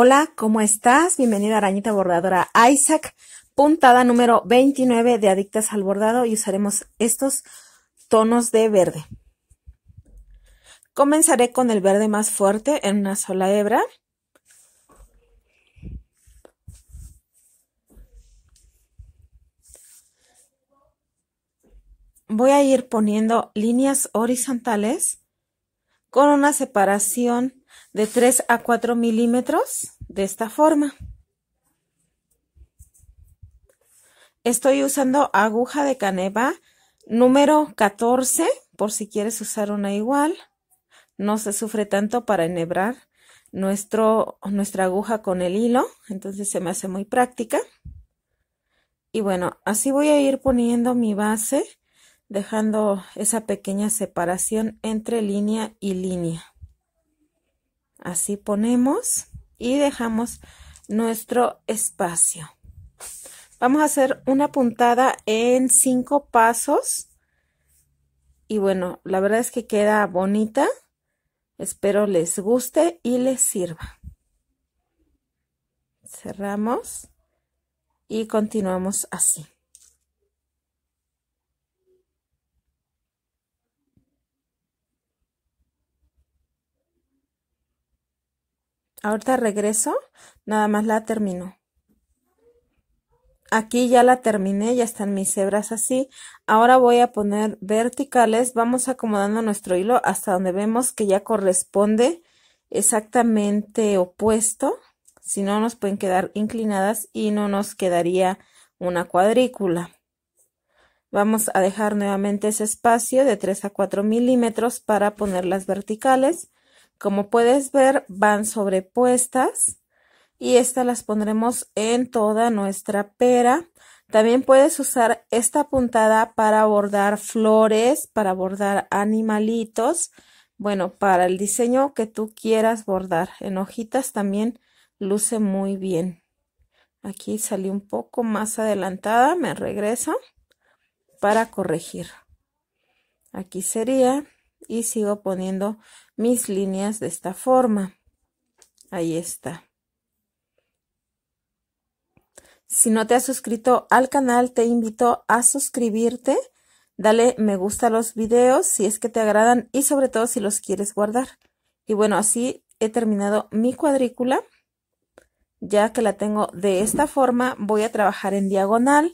Hola, ¿cómo estás? Bienvenida a Arañita Bordadora Isaac, puntada número 29 de Adictas al Bordado y usaremos estos tonos de verde. Comenzaré con el verde más fuerte en una sola hebra. Voy a ir poniendo líneas horizontales con una separación de 3 a 4 milímetros de esta forma. Estoy usando aguja de caneva número 14 por si quieres usar una igual. No se sufre tanto para enhebrar nuestro, nuestra aguja con el hilo, entonces se me hace muy práctica. Y bueno, así voy a ir poniendo mi base, dejando esa pequeña separación entre línea y línea. Así ponemos y dejamos nuestro espacio. Vamos a hacer una puntada en cinco pasos. Y bueno, la verdad es que queda bonita. Espero les guste y les sirva. Cerramos y continuamos así. Ahorita regreso, nada más la termino. Aquí ya la terminé, ya están mis hebras así. Ahora voy a poner verticales, vamos acomodando nuestro hilo hasta donde vemos que ya corresponde exactamente opuesto. Si no nos pueden quedar inclinadas y no nos quedaría una cuadrícula. Vamos a dejar nuevamente ese espacio de 3 a 4 milímetros para poner las verticales. Como puedes ver, van sobrepuestas y estas las pondremos en toda nuestra pera. También puedes usar esta puntada para bordar flores, para bordar animalitos, bueno, para el diseño que tú quieras bordar. En hojitas también luce muy bien. Aquí salí un poco más adelantada, me regreso para corregir. Aquí sería y sigo poniendo mis líneas de esta forma. Ahí está. Si no te has suscrito al canal, te invito a suscribirte. Dale me gusta a los videos si es que te agradan y sobre todo si los quieres guardar. Y bueno, así he terminado mi cuadrícula. Ya que la tengo de esta forma, voy a trabajar en diagonal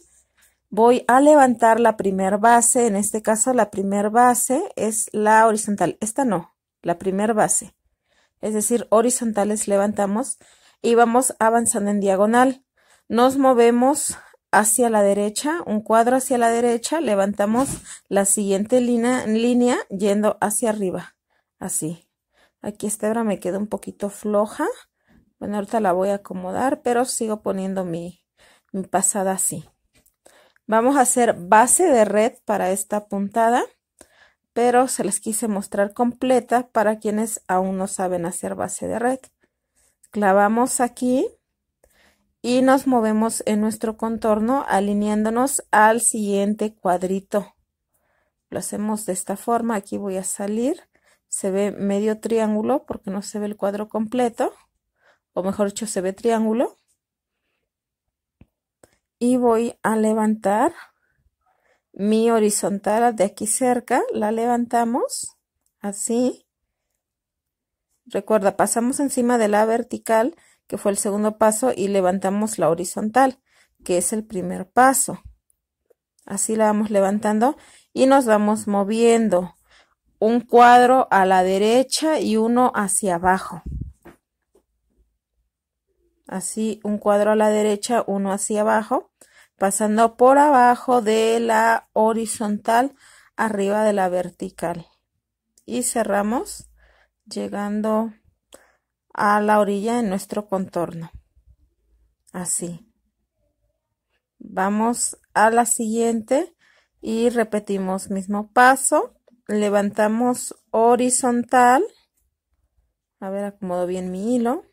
voy a levantar la primer base, en este caso la primera base es la horizontal, esta no, la primer base, es decir, horizontales levantamos y vamos avanzando en diagonal, nos movemos hacia la derecha, un cuadro hacia la derecha, levantamos la siguiente línea, línea yendo hacia arriba, así. Aquí esta hebra me quedó un poquito floja, bueno, ahorita la voy a acomodar, pero sigo poniendo mi pasada así. Vamos a hacer base de red para esta puntada, pero se les quise mostrar completa para quienes aún no saben hacer base de red. Clavamos aquí y nos movemos en nuestro contorno alineándonos al siguiente cuadrito. Lo hacemos de esta forma, aquí voy a salir, se ve medio triángulo porque no se ve el cuadro completo, o mejor dicho se ve triángulo y voy a levantar mi horizontal de aquí cerca, la levantamos así. Recuerda, pasamos encima de la vertical, que fue el segundo paso, y levantamos la horizontal, que es el primer paso. Así la vamos levantando y nos vamos moviendo. Un cuadro a la derecha y uno hacia abajo así un cuadro a la derecha, uno hacia abajo, pasando por abajo de la horizontal, arriba de la vertical. Y cerramos llegando a la orilla de nuestro contorno. Así. Vamos a la siguiente y repetimos mismo paso. Levantamos horizontal. A ver, acomodo bien mi hilo.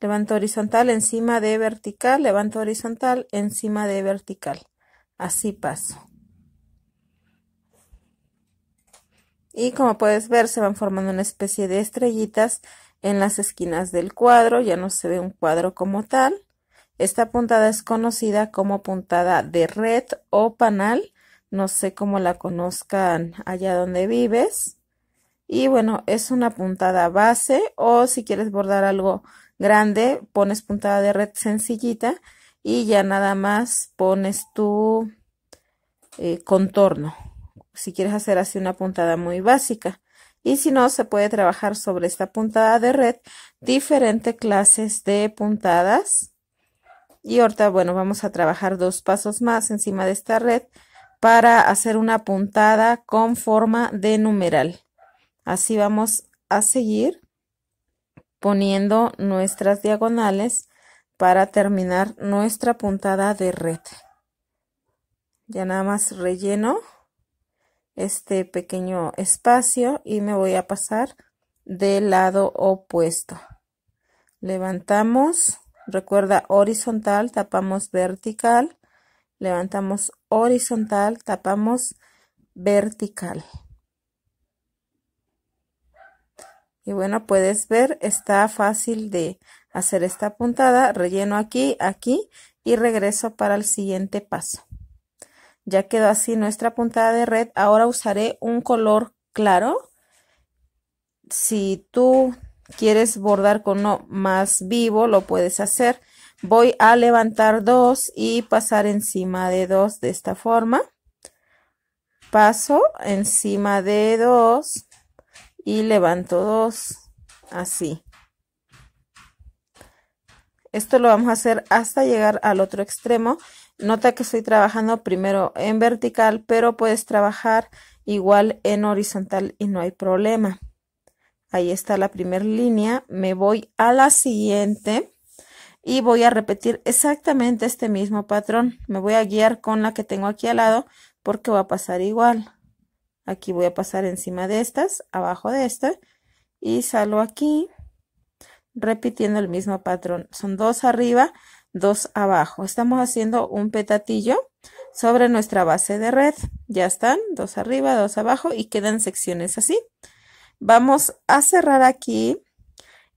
Levanto horizontal encima de vertical, levanto horizontal encima de vertical. Así paso. Y como puedes ver, se van formando una especie de estrellitas en las esquinas del cuadro. Ya no se ve un cuadro como tal. Esta puntada es conocida como puntada de red o panal. No sé cómo la conozcan allá donde vives. Y bueno, es una puntada base o si quieres bordar algo grande, pones puntada de red sencillita y ya nada más pones tu eh, contorno. Si quieres hacer así una puntada muy básica. Y si no, se puede trabajar sobre esta puntada de red diferentes clases de puntadas. Y ahorita, bueno, vamos a trabajar dos pasos más encima de esta red para hacer una puntada con forma de numeral. Así vamos a seguir poniendo nuestras diagonales para terminar nuestra puntada de red. Ya nada más relleno este pequeño espacio y me voy a pasar del lado opuesto. Levantamos, recuerda horizontal, tapamos vertical, levantamos horizontal, tapamos vertical. y bueno puedes ver está fácil de hacer esta puntada relleno aquí aquí y regreso para el siguiente paso ya quedó así nuestra puntada de red ahora usaré un color claro si tú quieres bordar con uno más vivo lo puedes hacer voy a levantar dos y pasar encima de dos de esta forma paso encima de dos y levanto dos así esto lo vamos a hacer hasta llegar al otro extremo nota que estoy trabajando primero en vertical pero puedes trabajar igual en horizontal y no hay problema ahí está la primera línea me voy a la siguiente y voy a repetir exactamente este mismo patrón me voy a guiar con la que tengo aquí al lado porque va a pasar igual Aquí voy a pasar encima de estas, abajo de esta y salgo aquí repitiendo el mismo patrón. Son dos arriba, dos abajo. Estamos haciendo un petatillo sobre nuestra base de red. Ya están, dos arriba, dos abajo y quedan secciones así. Vamos a cerrar aquí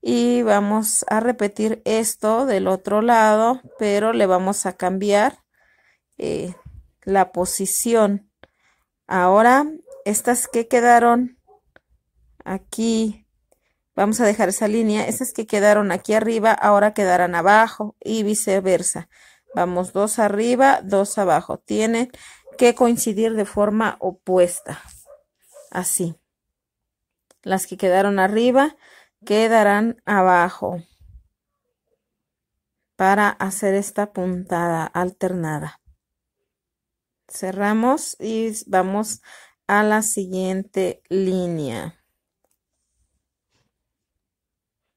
y vamos a repetir esto del otro lado, pero le vamos a cambiar eh, la posición. Ahora estas que quedaron aquí, vamos a dejar esa línea, estas que quedaron aquí arriba ahora quedarán abajo y viceversa. Vamos dos arriba, dos abajo. Tienen que coincidir de forma opuesta. Así. Las que quedaron arriba quedarán abajo para hacer esta puntada alternada. Cerramos y vamos a la siguiente línea.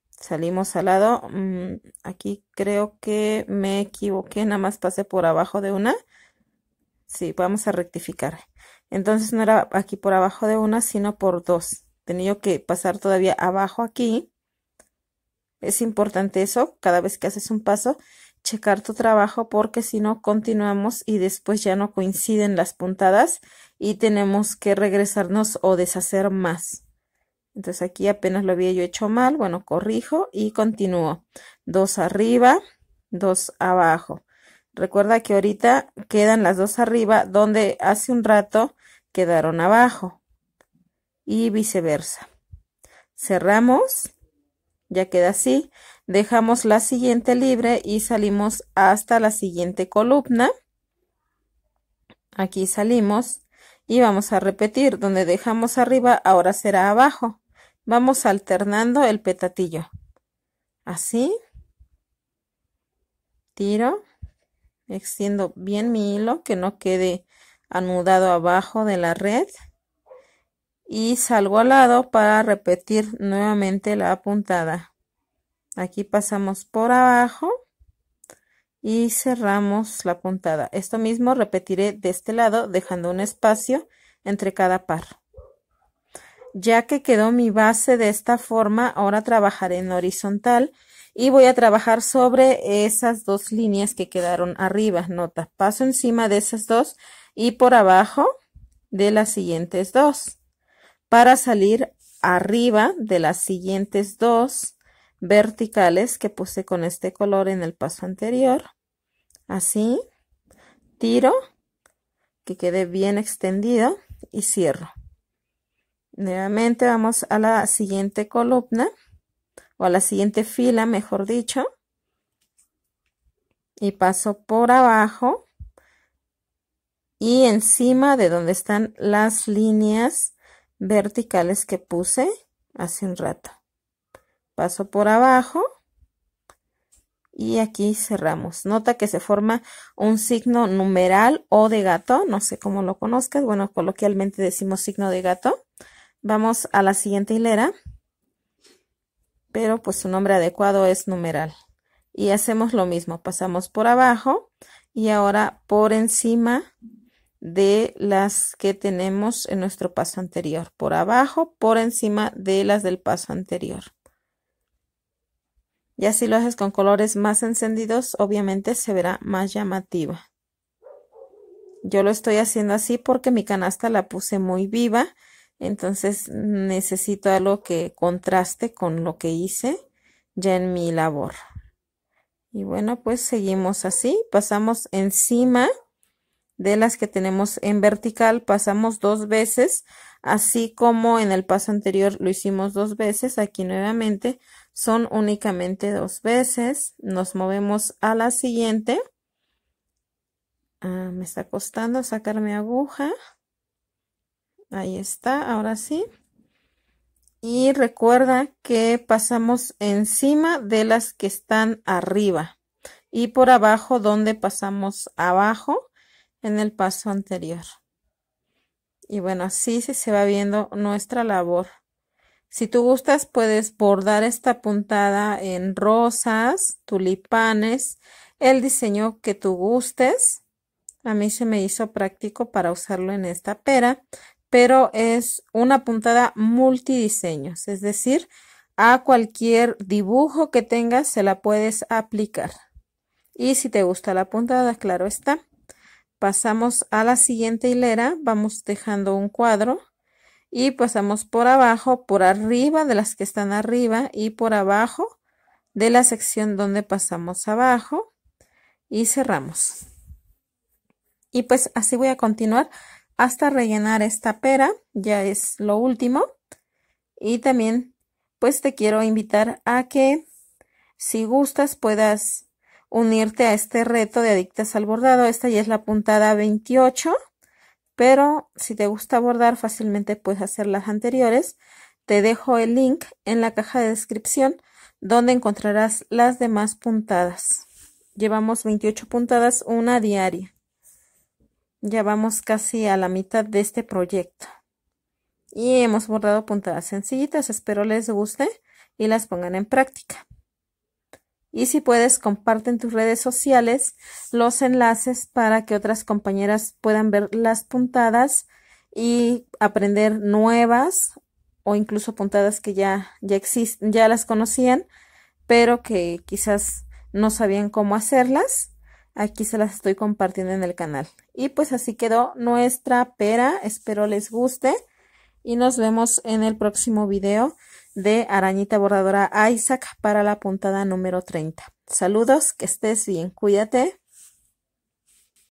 Salimos al lado. Mm, aquí creo que me equivoqué. Nada más pasé por abajo de una. Sí, vamos a rectificar. Entonces no era aquí por abajo de una, sino por dos. Tenía que pasar todavía abajo aquí. Es importante eso. Cada vez que haces un paso, checar tu trabajo porque si no continuamos y después ya no coinciden las puntadas y tenemos que regresarnos o deshacer más. Entonces aquí apenas lo había yo hecho mal, bueno, corrijo y continúo. Dos arriba, dos abajo. Recuerda que ahorita quedan las dos arriba donde hace un rato quedaron abajo y viceversa. Cerramos, ya queda así. Dejamos la siguiente libre y salimos hasta la siguiente columna. Aquí salimos y vamos a repetir donde dejamos arriba ahora será abajo vamos alternando el petatillo así tiro extiendo bien mi hilo que no quede anudado abajo de la red y salgo al lado para repetir nuevamente la puntada aquí pasamos por abajo y cerramos la puntada. Esto mismo repetiré de este lado dejando un espacio entre cada par. Ya que quedó mi base de esta forma, ahora trabajaré en horizontal y voy a trabajar sobre esas dos líneas que quedaron arriba. Nota, paso encima de esas dos y por abajo de las siguientes dos para salir arriba de las siguientes dos verticales que puse con este color en el paso anterior Así, tiro, que quede bien extendido y cierro. Nuevamente vamos a la siguiente columna o a la siguiente fila, mejor dicho. Y paso por abajo y encima de donde están las líneas verticales que puse hace un rato. Paso por abajo y aquí cerramos. Nota que se forma un signo numeral o de gato, no sé cómo lo conozcas, bueno, coloquialmente decimos signo de gato. Vamos a la siguiente hilera, pero pues su nombre adecuado es numeral. Y hacemos lo mismo, pasamos por abajo y ahora por encima de las que tenemos en nuestro paso anterior, por abajo, por encima de las del paso anterior. Ya si lo haces con colores más encendidos, obviamente se verá más llamativa. Yo lo estoy haciendo así porque mi canasta la puse muy viva, entonces necesito algo que contraste con lo que hice ya en mi labor. Y bueno, pues seguimos así, pasamos encima de las que tenemos en vertical pasamos dos veces así como en el paso anterior lo hicimos dos veces aquí nuevamente son únicamente dos veces nos movemos a la siguiente ah, me está costando sacar mi aguja ahí está ahora sí y recuerda que pasamos encima de las que están arriba y por abajo donde pasamos abajo en el paso anterior. Y bueno, así se va viendo nuestra labor. Si tú gustas, puedes bordar esta puntada en rosas, tulipanes, el diseño que tú gustes. A mí se me hizo práctico para usarlo en esta pera, pero es una puntada multidiseños, es decir, a cualquier dibujo que tengas se la puedes aplicar. Y si te gusta la puntada, claro está pasamos a la siguiente hilera, vamos dejando un cuadro y pasamos por abajo, por arriba de las que están arriba y por abajo de la sección donde pasamos abajo y cerramos. Y pues así voy a continuar hasta rellenar esta pera, ya es lo último. Y también pues te quiero invitar a que si gustas puedas unirte a este reto de adictas al bordado. Esta ya es la puntada 28, pero si te gusta bordar fácilmente puedes hacer las anteriores. Te dejo el link en la caja de descripción donde encontrarás las demás puntadas. Llevamos 28 puntadas, una diaria. Ya vamos casi a la mitad de este proyecto. Y hemos bordado puntadas sencillitas, espero les guste y las pongan en práctica y si puedes comparte en tus redes sociales los enlaces para que otras compañeras puedan ver las puntadas y aprender nuevas o incluso puntadas que ya ya existen, ya las conocían, pero que quizás no sabían cómo hacerlas. Aquí se las estoy compartiendo en el canal. Y pues así quedó nuestra pera, espero les guste y nos vemos en el próximo video de Arañita Bordadora Isaac para la puntada número 30. Saludos, que estés bien, cuídate.